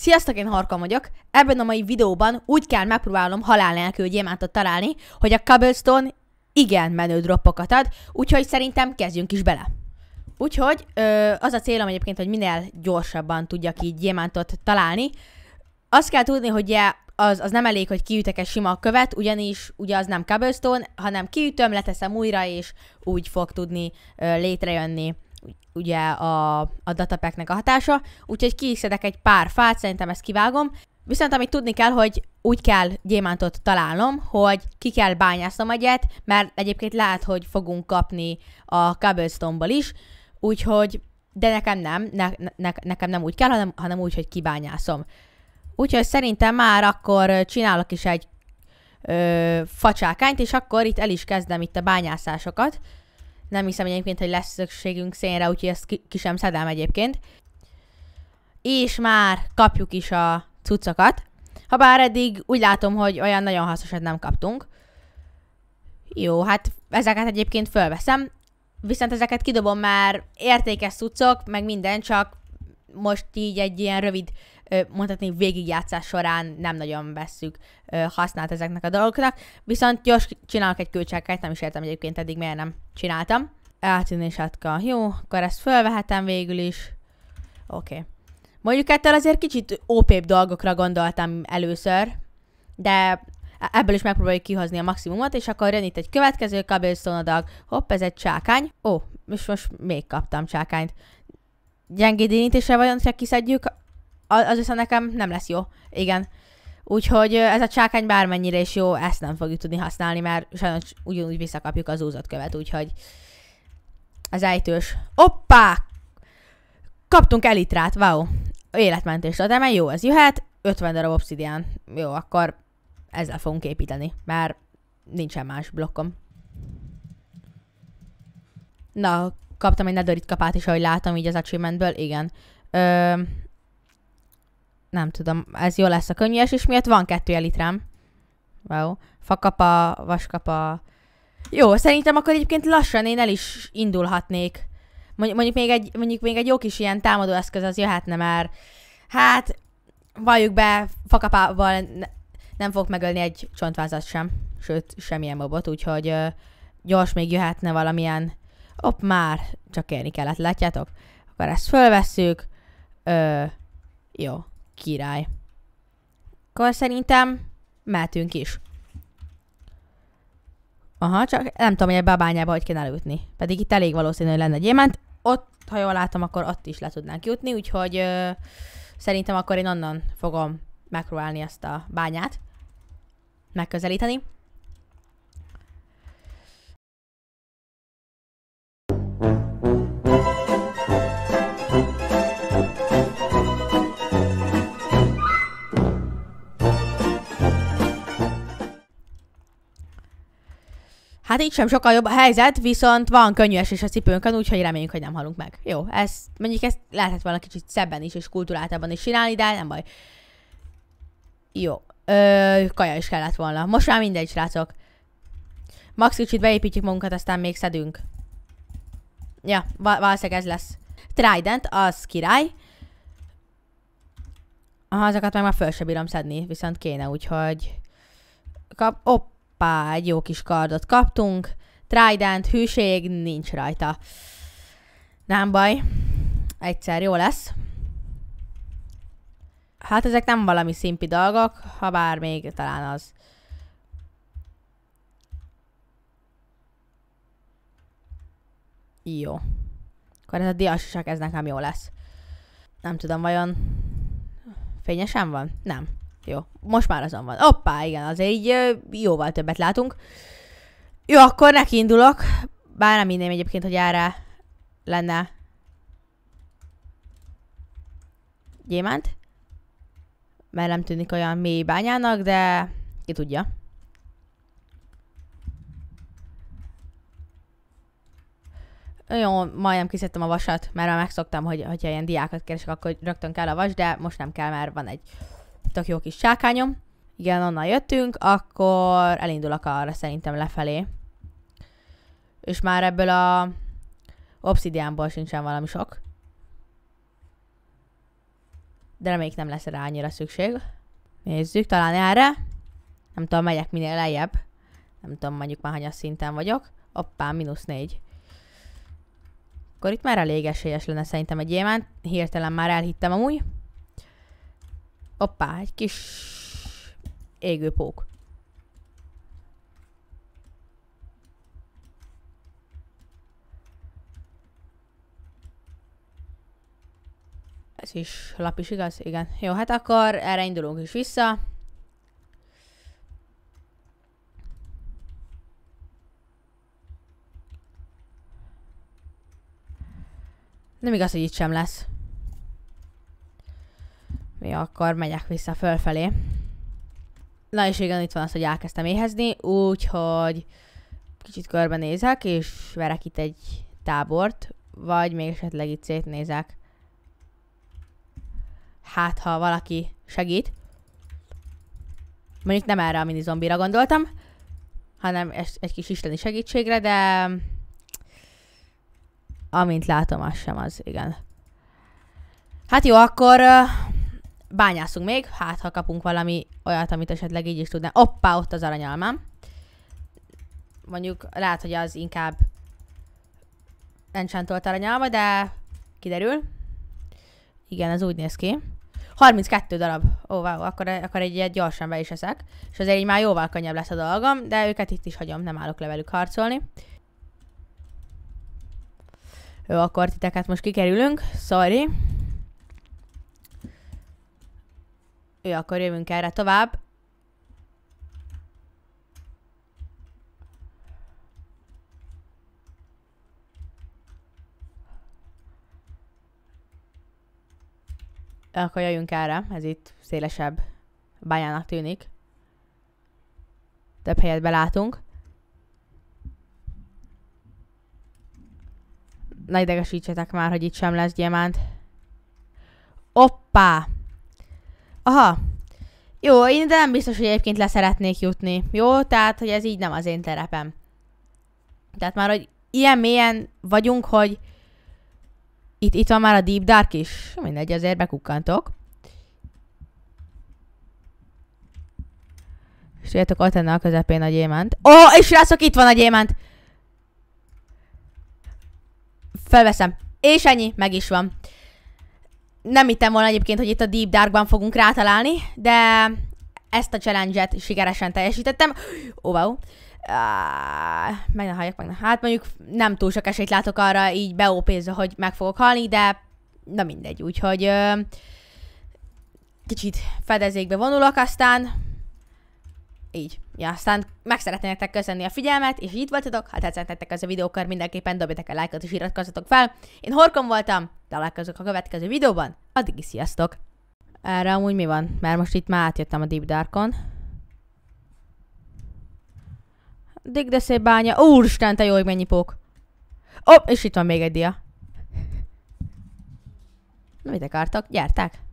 Sziasztok, én Harka vagyok. Ebben a mai videóban úgy kell megpróbálnom halál nélkül gyémántot találni, hogy a Cobblestone igen menő droppokat ad, úgyhogy szerintem kezdjünk is bele. Úgyhogy ö, az a célom egyébként, hogy minél gyorsabban tudjak így gyémántot találni. Azt kell tudni, hogy az, az nem elég, hogy kiütek egy sima követ, ugyanis ugye az nem cobblestone, hanem kiütöm, leteszem újra, és úgy fog tudni ö, létrejönni ugye a, a datapacknek a hatása, úgyhogy kiszedek egy pár fát, szerintem ezt kivágom. Viszont amit tudni kell, hogy úgy kell gyémántot találnom, hogy ki kell bányásznom egyet, mert egyébként lehet, hogy fogunk kapni a cobblestone is, úgyhogy, de nekem nem, ne, ne, nekem nem úgy kell, hanem, hanem úgy, hogy kibányászom. Úgyhogy szerintem már akkor csinálok is egy ö, facsákányt, és akkor itt el is kezdem itt a bányászásokat. Nem hiszem egyébként, hogy lesz szükségünk szénre, úgyhogy ezt ki, ki sem szedem egyébként. És már kapjuk is a cuccokat. Habár eddig úgy látom, hogy olyan nagyon hasznosat nem kaptunk. Jó, hát ezeket egyébként fölveszem. Viszont ezeket kidobom, mert értékes cuccok, meg minden, csak most így egy ilyen rövid mondhatni végigjátszás során nem nagyon vesszük használt ezeknek a dolgoknak, viszont gyors csinálok egy költségeket, nem is értem egyébként eddig miért nem csináltam. Átűnés átka. Jó, akkor ezt fölvehetem végül is. Oké. Okay. Mondjuk ettől azért kicsit op dolgokra gondoltam először, de ebből is megpróbáljuk kihozni a maximumot, és akkor jön itt egy következő cobblestone adag. Hopp, ez egy csákány. Ó, és most még kaptam csákányt. Gyengéd vajon, ha kiszedjük az viszont nekem nem lesz jó. Igen. Úgyhogy ez a csákány bármennyire is jó, ezt nem fogjuk tudni használni, mert sajnos ugyanúgy visszakapjuk az úzott követ, úgyhogy az ejtős. Oppá! Kaptunk elitrát, wow. életmentés, de mert jó, ez jöhet. 50 darab obszidián. Jó, akkor ezzel fogunk építeni, mert nincsen más blokkom. Na, kaptam egy nedorit kapát is, ahogy látom, így az achievementből, igen. Ö, nem tudom, ez jó lesz a könnyű is miatt, van kettő elitrám. Wow. Fakapa, vaskapa. Jó, szerintem akkor egyébként lassan én el is indulhatnék. Mondjuk még egy, mondjuk még egy jó kis ilyen támadó eszköz az jöhetne már. Hát, valljuk be, fakapával ne, nem fog megölni egy csontvázat sem. Sőt, semmilyen mobot, úgyhogy ö, gyors még jöhetne valamilyen... Op, már csak kérni kellett, látjátok? Akkor ezt fölvesszük. Ö, jó. Király. Akkor szerintem mehetünk is. Aha, csak nem tudom, hogy ebbe a bányába hogy kéne elütni. Pedig itt elég valószínű, hogy lenne gyémánt. Ott, ha jól látom, akkor ott is le tudnánk jutni, úgyhogy ö, szerintem akkor én onnan fogom megpróbálni ezt a bányát megközelíteni. Hát így sem sokkal jobb a helyzet, viszont van könnyű esés a cipőnkön, úgyhogy reméljük, hogy nem halunk meg. Jó, Ez. mondjuk ezt lehetett volna kicsit szebben is, és kultúráltabban is csinálni, de nem baj. Jó. Ö, kaja is kellett volna. Most már mindegy, srácok. Max kicsit beépítjük magunkat, aztán még szedünk. Ja, val valószínűleg ez lesz. Trident, az király. Aha, azokat meg már föl sem bírom szedni, viszont kéne, úgyhogy... Kap... Op, Hoppá, egy jó kis kardot kaptunk. Trident, hűség, nincs rajta. Nem baj. Egyszer jó lesz. Hát ezek nem valami szimpi dolgok, ha bár még talán az. Jó. Akkor ez a diás is, ez nekem jó lesz. Nem tudom, vajon fényesen van? Nem jó. Most már azon van. Hoppá, igen, azért így jóval többet látunk. Jó, akkor neki indulok. Bár nem inném egyébként, hogy erre lenne gyémánt. Mert nem tűnik olyan mély bányának, de ki tudja. Jó, majdnem kiszedtem a vasat, mert már megszoktam, hogy ha ilyen diákat keresek, akkor rögtön kell a vas, de most nem kell, mert van egy tök jó kis sákányom. Igen, onnan jöttünk, akkor elindulok arra szerintem lefelé. És már ebből a obszidiánból sincsen valami sok. De reméljük nem lesz rá annyira szükség. Nézzük, talán erre. Nem tudom, megyek minél lejjebb. Nem tudom, mondjuk már hanyas szinten vagyok. Oppá, mínusz négy. Akkor itt már elég esélyes lenne szerintem egy gyémánt. Hirtelen már elhittem amúgy. Hoppá, egy kis égőpók. Ez is lap is igaz? Igen. Jó, hát akkor erre indulunk is vissza. Nem igaz, hogy itt sem lesz. Mi akkor megyek vissza fölfelé. Na és igen, itt van az, hogy elkezdtem éhezni, úgyhogy kicsit körbenézek, és verek itt egy tábort, vagy még esetleg itt szétnézek. Hát, ha valaki segít. Mondjuk nem erre a mini zombira gondoltam, hanem egy kis isteni segítségre, de... Amint látom, az sem az, igen. Hát jó, akkor bányászunk még, hát ha kapunk valami olyat, amit esetleg így is tudnánk. Oppá, ott az aranyalmám. Mondjuk lehet, hogy az inkább enchantolt aranyalma, de kiderül. Igen, ez úgy néz ki. 32 darab. Ó, oh, wow, akkor, akkor egy ilyet gyorsan be is eszek. És azért így már jóval könnyebb lesz a dolgom, de őket itt is hagyom, nem állok le velük harcolni. Jó, akkor titeket most kikerülünk. Sorry. Ő akkor jövünk erre tovább. Akkor jöjjünk erre, ez itt szélesebb bájának tűnik. Több helyet belátunk. Na idegesítsetek már, hogy itt sem lesz gyémánt. Oppá! Aha. Jó, én de nem biztos, hogy egyébként leszeretnék jutni. Jó? Tehát, hogy ez így nem az én terepem. Tehát már, hogy ilyen mélyen vagyunk, hogy itt, itt van már a Deep Dark is. Mindegy, azért bekukkantok. És tudjátok, ott lenne a közepén a gyémánt. Ó, oh, és rászok, itt van a gyémánt! Felveszem. És ennyi, meg is van nem hittem volna egyébként, hogy itt a Deep Darkban fogunk rátalálni, de ezt a challenge-et sikeresen teljesítettem. Oh, wow. Uh, meg ne halljak, meg ne. Hát mondjuk nem túl sok esélyt látok arra így beópézve, hogy meg fogok halni, de na mindegy, úgyhogy uh, kicsit fedezékbe vonulok, aztán így. Ja, aztán meg szeretném nektek köszönni a figyelmet, és itt voltatok, ha tetszett nektek ez a akkor mindenképpen dobjatok a lájkot és iratkozzatok fel. Én Horkom voltam, Találkozok a következő videóban, addig is sziasztok! Erre amúgy mi van? Mert most itt már átjöttem a Deep Darkon. Dig de szép bánya. Úristen, te jó, hogy mennyi pók. Ó, oh, és itt van még egy dia. Na, mit akartok? Gyertek!